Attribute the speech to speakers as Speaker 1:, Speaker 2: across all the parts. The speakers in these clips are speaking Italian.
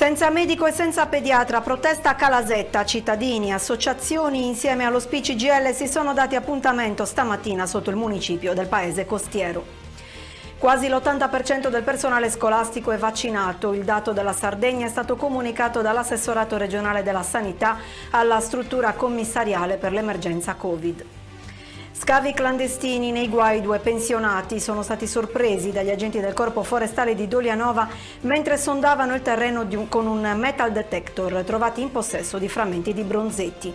Speaker 1: Senza medico e senza pediatra, protesta a Calasetta, cittadini, associazioni insieme allo GL si sono dati appuntamento stamattina sotto il municipio del paese costiero. Quasi l'80% del personale scolastico è vaccinato, il dato della Sardegna è stato comunicato dall'assessorato regionale della sanità alla struttura commissariale per l'emergenza Covid. Scavi clandestini nei guai due pensionati sono stati sorpresi dagli agenti del corpo forestale di Dolianova mentre sondavano il terreno un, con un metal detector trovati in possesso di frammenti di bronzetti.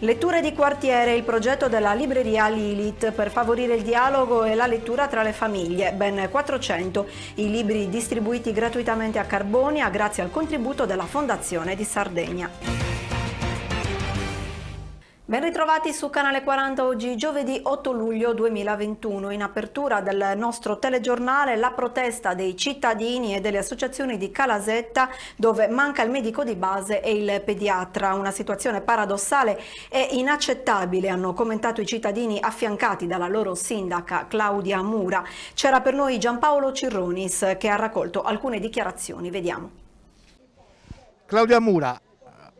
Speaker 1: Letture di quartiere, il progetto della libreria Lilith per favorire il dialogo e la lettura tra le famiglie, ben 400 i libri distribuiti gratuitamente a Carbonia grazie al contributo della Fondazione di Sardegna. Ben ritrovati su Canale 40 oggi giovedì 8 luglio 2021. In apertura del nostro telegiornale la protesta dei cittadini e delle associazioni di Calasetta dove manca il medico di base e il pediatra. Una situazione paradossale e inaccettabile hanno commentato i cittadini affiancati dalla loro sindaca Claudia Mura. C'era per noi Giampaolo Cirronis che ha raccolto alcune dichiarazioni. Vediamo.
Speaker 2: Claudia Mura,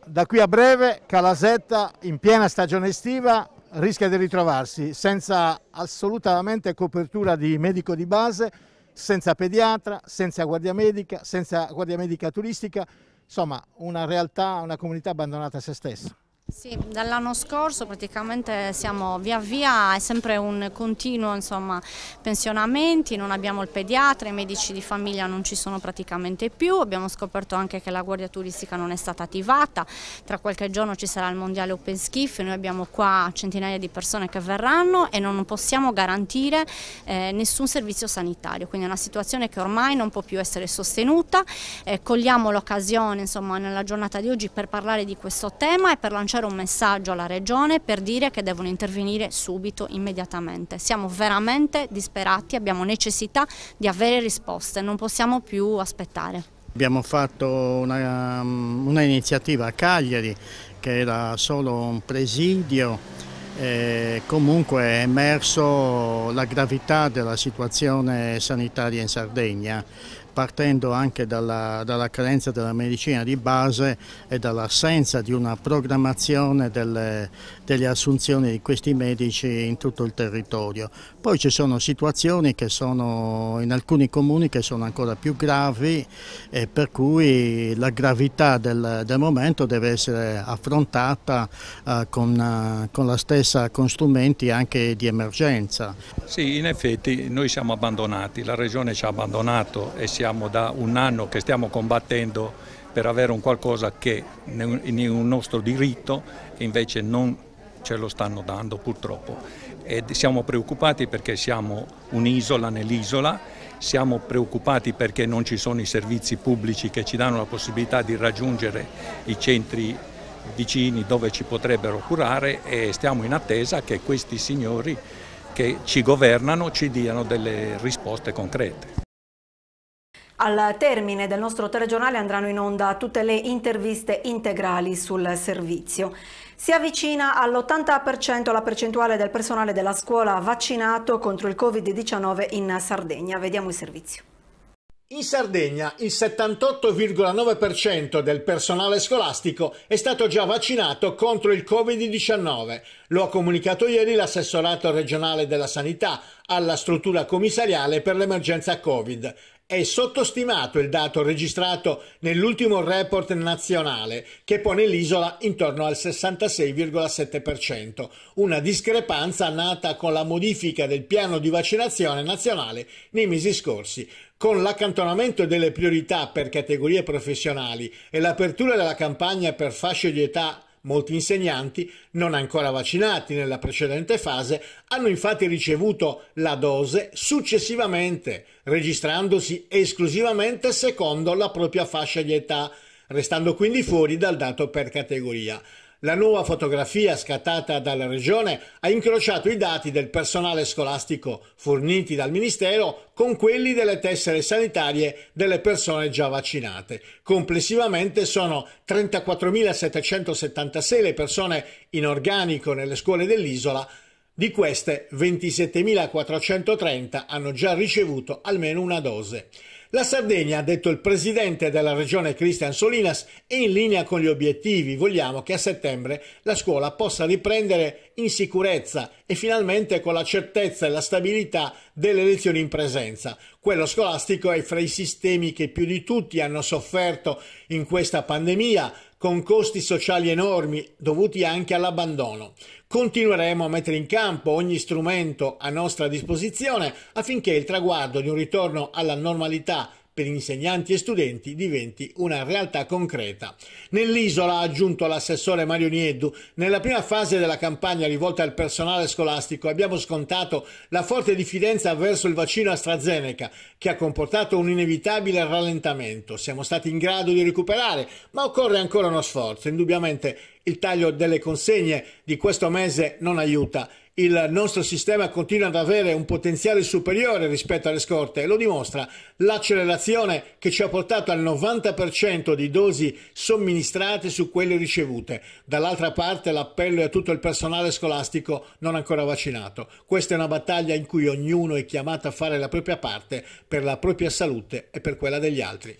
Speaker 2: da qui a breve Calasetta in piena stagione estiva rischia di ritrovarsi senza assolutamente copertura di medico di base, senza pediatra, senza guardia medica, senza guardia medica turistica, insomma una realtà, una comunità abbandonata a se stessa.
Speaker 3: Sì, dall'anno scorso praticamente siamo via via, è sempre un continuo insomma, pensionamenti, non abbiamo il pediatra, i medici di famiglia non ci sono praticamente più, abbiamo scoperto anche che la guardia turistica non è stata attivata, tra qualche giorno ci sarà il mondiale open skiff, noi abbiamo qua centinaia di persone che verranno e non possiamo garantire eh, nessun servizio sanitario, quindi è una situazione che ormai non può più essere sostenuta, eh, cogliamo l'occasione nella giornata di oggi per parlare di questo tema e per lanciare lanciare un messaggio alla Regione per dire che devono intervenire subito, immediatamente. Siamo veramente disperati, abbiamo necessità di avere risposte, non possiamo più aspettare.
Speaker 2: Abbiamo fatto un'iniziativa una mm, a Cagliari che era solo un presidio eh, comunque è emerso la gravità della situazione sanitaria in Sardegna partendo anche dalla, dalla carenza della medicina di base e dall'assenza di una programmazione delle, delle assunzioni di questi medici in tutto il territorio. Poi ci sono situazioni che sono in alcuni comuni che sono ancora più gravi e per cui la gravità del, del momento deve essere affrontata eh, con, eh, con, la stessa, con strumenti anche di emergenza. Sì, in effetti noi siamo abbandonati, la Regione ci ha abbandonato e si siamo da un anno che stiamo combattendo per avere un qualcosa che è un nostro diritto e invece non ce lo stanno dando purtroppo. E siamo preoccupati perché siamo un'isola nell'isola, siamo preoccupati perché non ci sono i servizi pubblici che ci danno la possibilità di raggiungere i centri vicini dove ci potrebbero curare e stiamo in attesa che questi signori che ci governano ci diano delle risposte concrete.
Speaker 1: Al termine del nostro telegiornale andranno in onda tutte le interviste integrali sul servizio. Si avvicina all'80% la percentuale del personale della scuola vaccinato contro il Covid-19 in Sardegna. Vediamo il servizio.
Speaker 2: In Sardegna il 78,9% del personale scolastico è stato già vaccinato contro il Covid-19. Lo ha comunicato ieri l'assessorato regionale della sanità alla struttura commissariale per l'emergenza Covid. È sottostimato il dato registrato nell'ultimo report nazionale che pone l'isola intorno al 66,7%, una discrepanza nata con la modifica del piano di vaccinazione nazionale nei mesi scorsi, con l'accantonamento delle priorità per categorie professionali e l'apertura della campagna per fasce di età molti insegnanti non ancora vaccinati nella precedente fase hanno infatti ricevuto la dose successivamente, registrandosi esclusivamente secondo la propria fascia di età, restando quindi fuori dal dato per categoria. La nuova fotografia scattata dalla Regione ha incrociato i dati del personale scolastico forniti dal Ministero con quelli delle tessere sanitarie delle persone già vaccinate. Complessivamente sono 34.776 le persone in organico nelle scuole dell'isola di queste 27.430 hanno già ricevuto almeno una dose. La Sardegna, ha detto il presidente della regione Cristian Solinas, è in linea con gli obiettivi. Vogliamo che a settembre la scuola possa riprendere in sicurezza e finalmente con la certezza e la stabilità delle lezioni in presenza. Quello scolastico è fra i sistemi che più di tutti hanno sofferto in questa pandemia con costi sociali enormi dovuti anche all'abbandono. Continueremo a mettere in campo ogni strumento a nostra disposizione affinché il traguardo di un ritorno alla normalità per insegnanti e studenti diventi una realtà concreta. Nell'isola, ha aggiunto l'assessore Mario Nieddu, nella prima fase della campagna rivolta al personale scolastico abbiamo scontato la forte diffidenza verso il vaccino AstraZeneca che ha comportato un inevitabile rallentamento. Siamo stati in grado di recuperare, ma occorre ancora uno sforzo. Indubbiamente il taglio delle consegne di questo mese non aiuta il nostro sistema continua ad avere un potenziale superiore rispetto alle scorte e lo dimostra l'accelerazione che ci ha portato al 90% di dosi somministrate su quelle ricevute. Dall'altra parte l'appello è a tutto il personale scolastico non ancora vaccinato. Questa è una battaglia in cui ognuno è chiamato a fare la propria parte per la propria salute e per quella degli altri.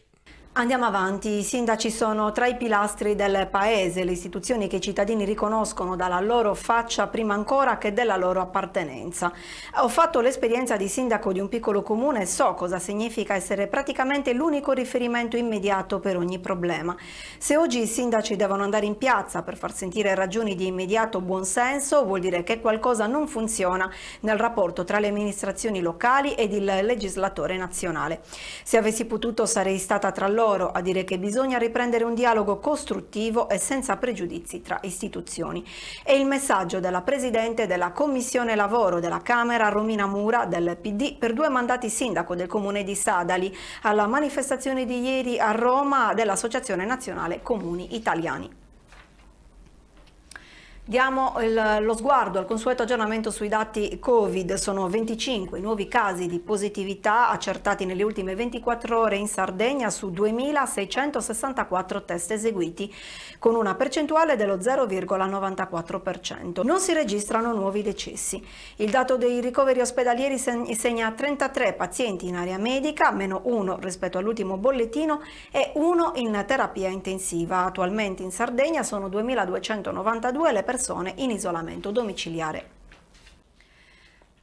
Speaker 1: Andiamo avanti, i sindaci sono tra i pilastri del paese, le istituzioni che i cittadini riconoscono dalla loro faccia prima ancora che della loro appartenenza. Ho fatto l'esperienza di sindaco di un piccolo comune e so cosa significa essere praticamente l'unico riferimento immediato per ogni problema. Se oggi i sindaci devono andare in piazza per far sentire ragioni di immediato buonsenso, vuol dire che qualcosa non funziona nel rapporto tra le amministrazioni locali ed il legislatore nazionale. Se avessi potuto sarei stata tra loro loro a dire che bisogna riprendere un dialogo costruttivo e senza pregiudizi tra istituzioni. È il messaggio della Presidente della Commissione Lavoro della Camera, Romina Mura, del PD, per due mandati sindaco del Comune di Sadali, alla manifestazione di ieri a Roma dell'Associazione Nazionale Comuni Italiani. Diamo il, lo sguardo al consueto aggiornamento sui dati Covid. Sono 25 nuovi casi di positività accertati nelle ultime 24 ore in Sardegna su 2.664 test eseguiti con una percentuale dello 0,94%. Non si registrano nuovi decessi. Il dato dei ricoveri ospedalieri segna 33 pazienti in area medica, meno 1 rispetto all'ultimo bollettino e 1 in terapia intensiva. Attualmente in Sardegna sono 2.292 le persone persone in isolamento domiciliare.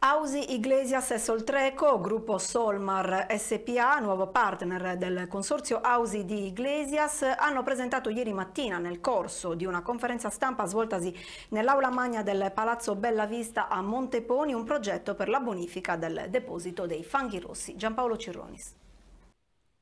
Speaker 1: Ausi Iglesias e Soltreco, gruppo Solmar SPA, nuovo partner del consorzio Ausi di Iglesias, hanno presentato ieri mattina nel corso di una conferenza stampa svoltasi nell'aula magna del Palazzo Bella Vista a Monteponi un progetto per la bonifica del deposito dei fanghi rossi. Giampaolo Cirronis.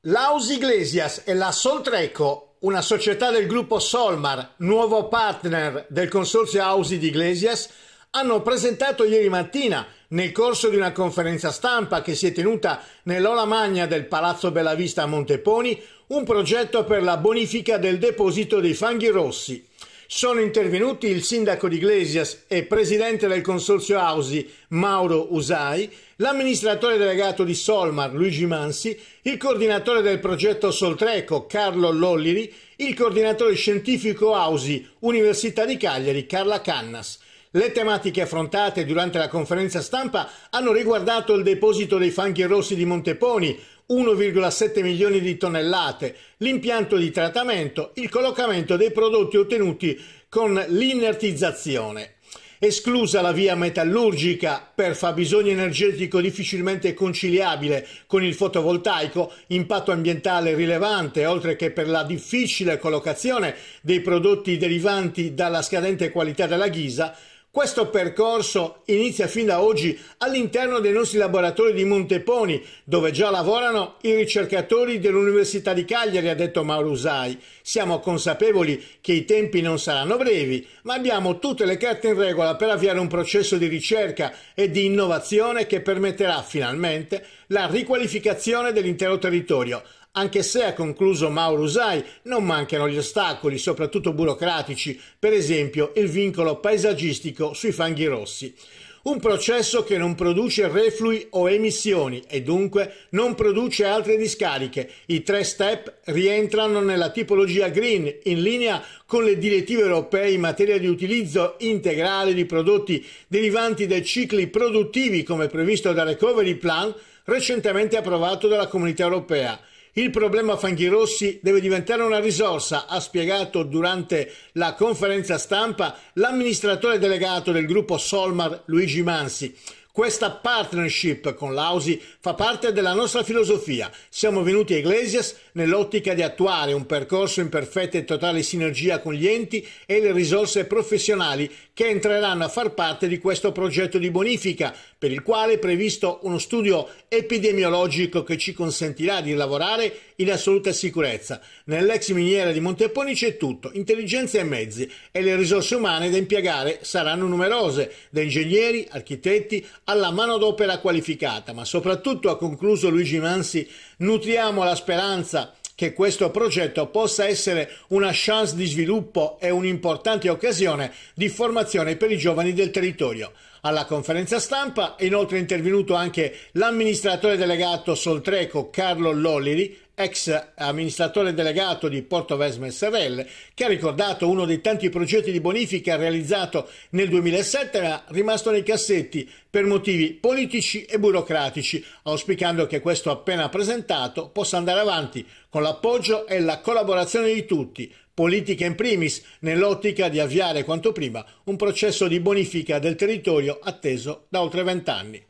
Speaker 2: L'Ausi Iglesias e la Soltreco una società del gruppo Solmar, nuovo partner del consorzio Ausi di Iglesias, hanno presentato ieri mattina, nel corso di una conferenza stampa che si è tenuta nell'Ola Magna del Palazzo Bellavista a Monteponi, un progetto per la bonifica del deposito dei fanghi rossi sono intervenuti il sindaco di Iglesias e presidente del consorzio Ausi Mauro Usai, l'amministratore delegato di Solmar Luigi Mansi, il coordinatore del progetto Soltreco Carlo Lolliri, il coordinatore scientifico Ausi Università di Cagliari Carla Cannas. Le tematiche affrontate durante la conferenza stampa hanno riguardato il deposito dei fanghi rossi di Monteponi, 1,7 milioni di tonnellate, l'impianto di trattamento, il collocamento dei prodotti ottenuti con l'inertizzazione. Esclusa la via metallurgica per fabbisogno energetico difficilmente conciliabile con il fotovoltaico, impatto ambientale rilevante, oltre che per la difficile collocazione dei prodotti derivanti dalla scadente qualità della ghisa, questo percorso inizia fin da oggi all'interno dei nostri laboratori di Monteponi, dove già lavorano i ricercatori dell'Università di Cagliari, ha detto Mauro Usai. Siamo consapevoli che i tempi non saranno brevi, ma abbiamo tutte le carte in regola per avviare un processo di ricerca e di innovazione che permetterà finalmente la riqualificazione dell'intero territorio. Anche se, ha concluso Mauro Usai, non mancano gli ostacoli, soprattutto burocratici, per esempio il vincolo paesaggistico sui fanghi rossi. Un processo che non produce reflui o emissioni e dunque non produce altre discariche. I tre step rientrano nella tipologia green in linea con le direttive europee in materia di utilizzo integrale di prodotti derivanti dai cicli produttivi come previsto dal Recovery Plan recentemente approvato dalla Comunità Europea. Il problema fanghi rossi deve diventare una risorsa, ha spiegato durante la conferenza stampa l'amministratore delegato del gruppo Solmar Luigi Mansi. Questa partnership con l'Ausi fa parte della nostra filosofia. Siamo venuti a Iglesias nell'ottica di attuare un percorso in perfetta e totale sinergia con gli enti e le risorse professionali che entreranno a far parte di questo progetto di bonifica per il quale è previsto uno studio epidemiologico che ci consentirà di lavorare in assoluta sicurezza. Nell'ex miniera di Monteponi c'è tutto, intelligenza e mezzi e le risorse umane da impiegare saranno numerose, da ingegneri, architetti, alla manodopera qualificata, ma soprattutto, ha concluso Luigi Mansi, nutriamo la speranza che questo progetto possa essere una chance di sviluppo e un'importante occasione di formazione per i giovani del territorio alla conferenza stampa. È inoltre intervenuto anche l'amministratore delegato Soltreco Carlo Lolliri, ex amministratore delegato di Porto Vesme SRL, che ha ricordato uno dei tanti progetti di bonifica realizzato nel 2007 ma rimasto nei cassetti per motivi politici e burocratici, auspicando che questo appena presentato possa andare avanti con l'appoggio e la collaborazione di tutti politica in primis, nell'ottica di avviare quanto prima un processo di bonifica del territorio atteso da oltre vent'anni.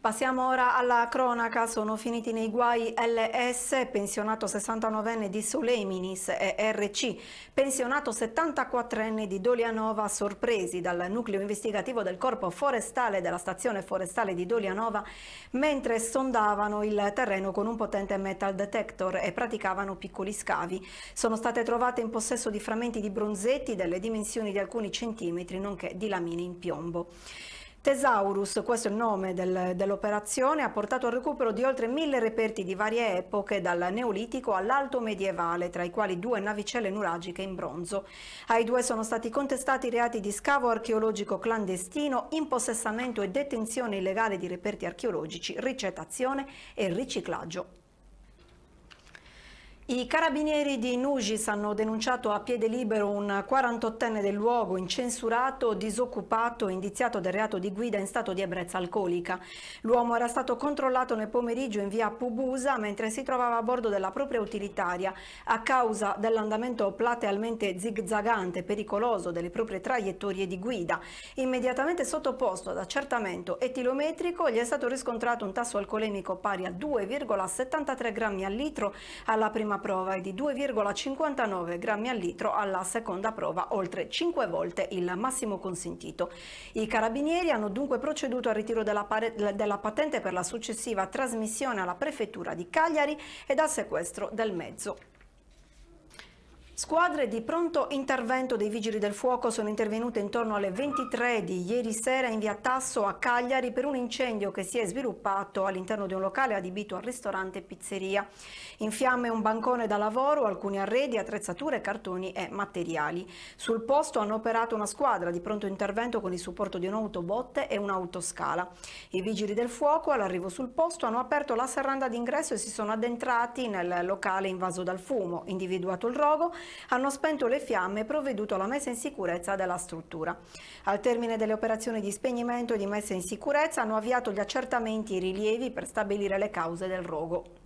Speaker 1: Passiamo ora alla cronaca, sono finiti nei guai LS, pensionato 69enne di Soleiminis e RC, pensionato 74enne di Dolianova, sorpresi dal nucleo investigativo del corpo forestale della stazione forestale di Dolianova mentre sondavano il terreno con un potente metal detector e praticavano piccoli scavi. Sono state trovate in possesso di frammenti di bronzetti delle dimensioni di alcuni centimetri, nonché di lamine in piombo. Tesaurus, questo è il nome del, dell'operazione, ha portato al recupero di oltre mille reperti di varie epoche, dal Neolitico all'Alto Medievale, tra i quali due navicelle nuragiche in bronzo. Ai due sono stati contestati reati di scavo archeologico clandestino, impossessamento e detenzione illegale di reperti archeologici, ricettazione e riciclaggio i carabinieri di Nugis hanno denunciato a piede libero un 48enne del luogo incensurato, disoccupato e indiziato del reato di guida in stato di ebbrezza alcolica. L'uomo era stato controllato nel pomeriggio in via Pubusa mentre si trovava a bordo della propria utilitaria. A causa dell'andamento platealmente zigzagante e pericoloso delle proprie traiettorie di guida, immediatamente sottoposto ad accertamento etilometrico, gli è stato riscontrato un tasso alcolemico pari a 2,73 grammi al litro alla prima prova è di 2,59 grammi al litro alla seconda prova, oltre 5 volte il massimo consentito. I carabinieri hanno dunque proceduto al ritiro della, della patente per la successiva trasmissione alla prefettura di Cagliari ed al sequestro del mezzo. Squadre di pronto intervento dei Vigili del Fuoco sono intervenute intorno alle 23 di ieri sera in via Tasso a Cagliari per un incendio che si è sviluppato all'interno di un locale adibito a ristorante e pizzeria. In fiamme un bancone da lavoro, alcuni arredi, attrezzature, cartoni e materiali. Sul posto hanno operato una squadra di pronto intervento con il supporto di un'autobotte e un'autoscala. I Vigili del Fuoco all'arrivo sul posto hanno aperto la serranda d'ingresso e si sono addentrati nel locale invaso dal fumo, individuato il rogo hanno spento le fiamme e provveduto alla messa in sicurezza della struttura. Al termine delle operazioni di spegnimento e di messa in sicurezza hanno avviato gli accertamenti e i rilievi per stabilire le cause del rogo.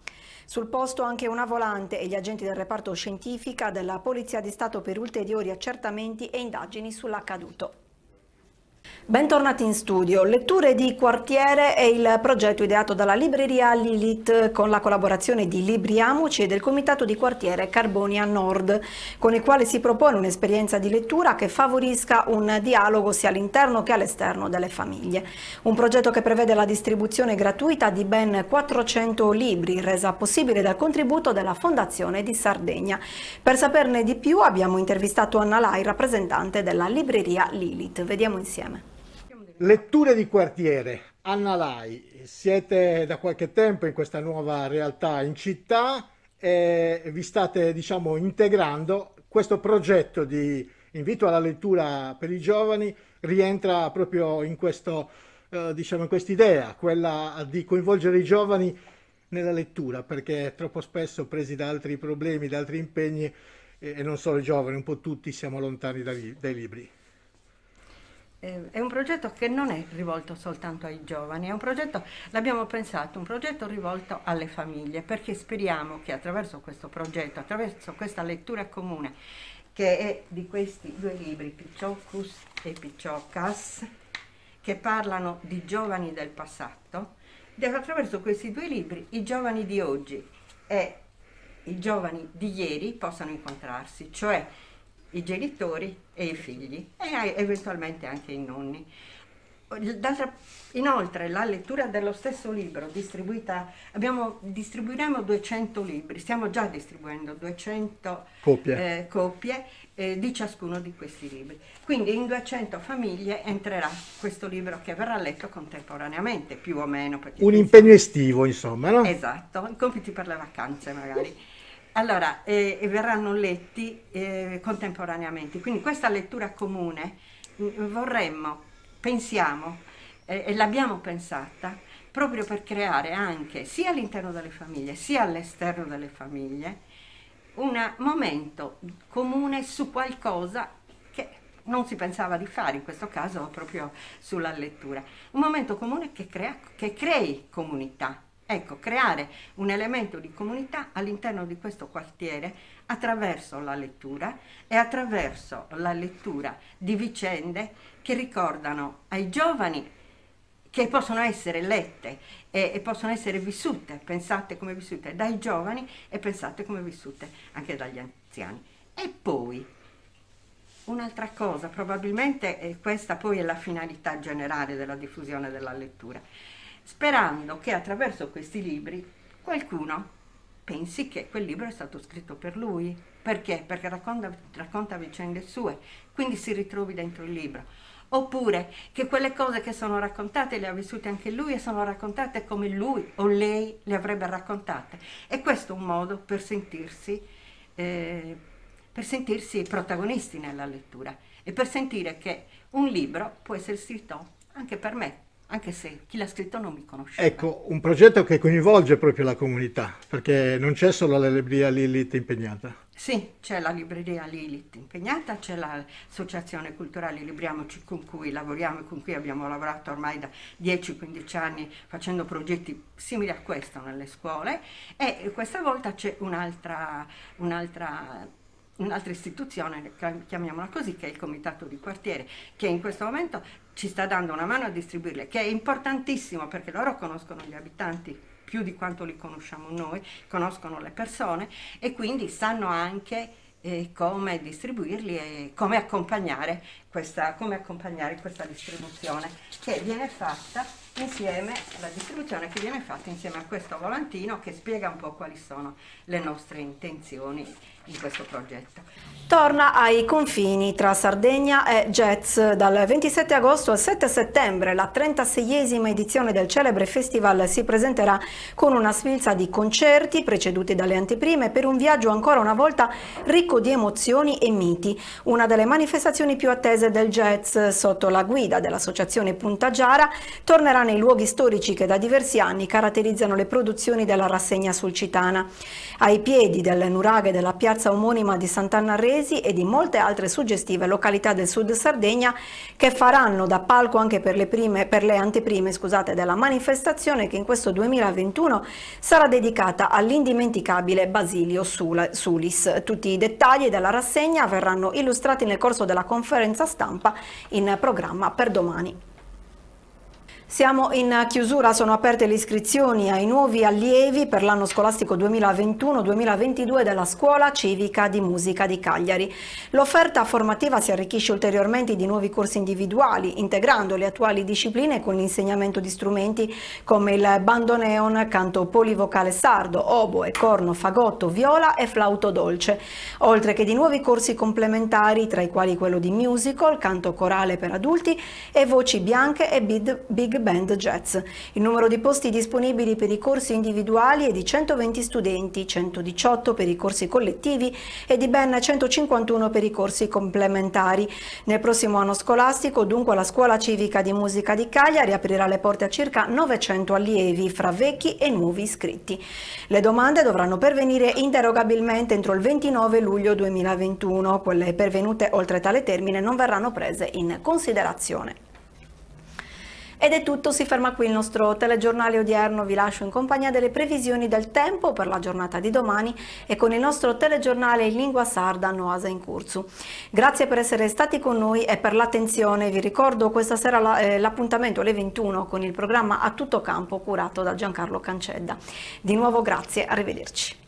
Speaker 1: Sul posto anche una volante e gli agenti del reparto scientifica della Polizia di Stato per ulteriori accertamenti e indagini sull'accaduto. Bentornati in studio. Letture di quartiere è il progetto ideato dalla libreria Lilith con la collaborazione di Libriamoci e del comitato di quartiere Carbonia Nord, con il quale si propone un'esperienza di lettura che favorisca un dialogo sia all'interno che all'esterno delle famiglie. Un progetto che prevede la distribuzione gratuita di ben 400 libri, resa possibile dal contributo della Fondazione di Sardegna. Per saperne di più abbiamo intervistato Anna Lai, rappresentante della libreria Lilith. Vediamo insieme.
Speaker 2: Letture di quartiere, Anna Lai, siete da qualche tempo in questa nuova realtà in città e vi state diciamo integrando. Questo progetto di invito alla lettura per i giovani rientra proprio in questa eh, diciamo in quella di coinvolgere i giovani nella lettura, perché troppo spesso presi da altri problemi, da altri impegni e, eh, e non solo i giovani, un po' tutti siamo lontani dai, dai libri.
Speaker 3: Eh, è un progetto che non è rivolto soltanto ai giovani, è un progetto, l'abbiamo pensato, un progetto rivolto alle famiglie, perché speriamo che attraverso questo progetto, attraverso questa lettura comune, che è di questi due libri, Picciocus e Picciocas, che parlano di giovani del passato, attraverso questi due libri i giovani di oggi e i giovani di ieri possano incontrarsi, cioè i genitori e i figli e eventualmente anche i nonni. Inoltre la lettura dello stesso libro distribuita, abbiamo, distribuiremo 200 libri, stiamo già distribuendo 200 copie, eh, copie eh, di ciascuno di questi libri. Quindi in 200 famiglie entrerà questo libro che verrà letto contemporaneamente, più o meno. Un
Speaker 2: impegno estivo insomma, no? Esatto,
Speaker 3: compiti per le vacanze magari. Allora, eh, e verranno letti eh, contemporaneamente. Quindi questa lettura comune mm, vorremmo, pensiamo, eh, e l'abbiamo pensata, proprio per creare anche, sia all'interno delle famiglie, sia all'esterno delle famiglie, un momento comune su qualcosa che non si pensava di fare, in questo caso proprio sulla lettura. Un momento comune che, crea, che crei comunità, Ecco, creare un elemento di comunità all'interno di questo quartiere attraverso la lettura e attraverso la lettura di vicende che ricordano ai giovani che possono essere lette e, e possono essere vissute, pensate come vissute dai giovani e pensate come vissute anche dagli anziani. E poi un'altra cosa, probabilmente eh, questa poi è la finalità generale della diffusione della lettura sperando che attraverso questi libri qualcuno pensi che quel libro è stato scritto per lui. Perché? Perché racconta, racconta vicende sue, quindi si ritrovi dentro il libro. Oppure che quelle cose che sono raccontate le ha vissute anche lui e sono raccontate come lui o lei le avrebbe raccontate. E questo è un modo per sentirsi, eh, per sentirsi protagonisti nella lettura e per sentire che un libro può essere scritto anche per me, anche se chi l'ha scritto non mi conosce.
Speaker 2: Ecco, un progetto che coinvolge proprio la comunità, perché non c'è solo la libreria Lilith impegnata.
Speaker 3: Sì, c'è la libreria Lilith impegnata, c'è l'associazione culturale Libriamoci con cui lavoriamo e con cui abbiamo lavorato ormai da 10-15 anni facendo progetti simili a questo nelle scuole e questa volta c'è un'altra, un'altra un'altra istituzione, chiamiamola così, che è il comitato di quartiere, che in questo momento ci sta dando una mano a distribuirle, che è importantissimo perché loro conoscono gli abitanti più di quanto li conosciamo noi, conoscono le persone e quindi sanno anche eh, come distribuirli e come accompagnare, questa, come accompagnare questa distribuzione che viene fatta insieme alla distribuzione che viene fatta insieme a questo volantino che spiega un po' quali sono le nostre intenzioni di questo progetto
Speaker 1: torna ai confini tra Sardegna e Jazz. Dal 27 agosto al 7 settembre la 36esima edizione del celebre festival si presenterà con una sfilza di concerti preceduti dalle anteprime per un viaggio ancora una volta ricco di emozioni e miti. Una delle manifestazioni più attese del jazz sotto la guida dell'associazione Punta Giara tornerà nei luoghi storici che da diversi anni caratterizzano le produzioni della rassegna sulcitana ai piedi delle nuraghe della piazza omonima di Sant'Anna Resi e di molte altre suggestive località del sud Sardegna che faranno da palco anche per le, prime, per le anteprime scusate, della manifestazione che in questo 2021 sarà dedicata all'indimenticabile Basilio Sulis. Tutti i dettagli della rassegna verranno illustrati nel corso della conferenza stampa in programma per domani. Siamo in chiusura, sono aperte le iscrizioni ai nuovi allievi per l'anno scolastico 2021-2022 della Scuola Civica di Musica di Cagliari. L'offerta formativa si arricchisce ulteriormente di nuovi corsi individuali, integrando le attuali discipline con l'insegnamento di strumenti come il bandoneon, canto polivocale sardo, oboe, corno, fagotto, viola e flauto dolce, oltre che di nuovi corsi complementari, tra i quali quello di musical, canto corale per adulti e voci bianche e big, big band jazz. Il numero di posti disponibili per i corsi individuali è di 120 studenti, 118 per i corsi collettivi e di ben 151 per i corsi complementari. Nel prossimo anno scolastico, dunque, la Scuola Civica di Musica di Cagliari aprirà le porte a circa 900 allievi, fra vecchi e nuovi iscritti. Le domande dovranno pervenire interrogabilmente entro il 29 luglio 2021. Quelle pervenute oltre tale termine non verranno prese in considerazione. Ed è tutto, si ferma qui il nostro telegiornale odierno, vi lascio in compagnia delle previsioni del tempo per la giornata di domani e con il nostro telegiornale in lingua sarda Noasa in Curzu. Grazie per essere stati con noi e per l'attenzione, vi ricordo questa sera eh, l'appuntamento alle 21 con il programma A tutto campo curato da Giancarlo Cancedda. Di nuovo grazie, arrivederci.